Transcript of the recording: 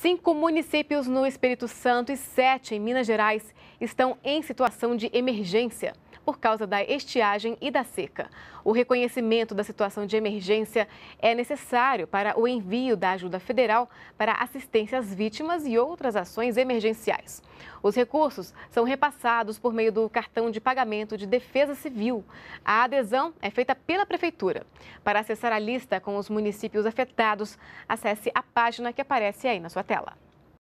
Cinco municípios no Espírito Santo e sete em Minas Gerais estão em situação de emergência por causa da estiagem e da seca. O reconhecimento da situação de emergência é necessário para o envio da ajuda federal para assistência às vítimas e outras ações emergenciais. Os recursos são repassados por meio do cartão de pagamento de defesa civil. A adesão é feita pela Prefeitura. Para acessar a lista com os municípios afetados, acesse a página que aparece aí na sua tela.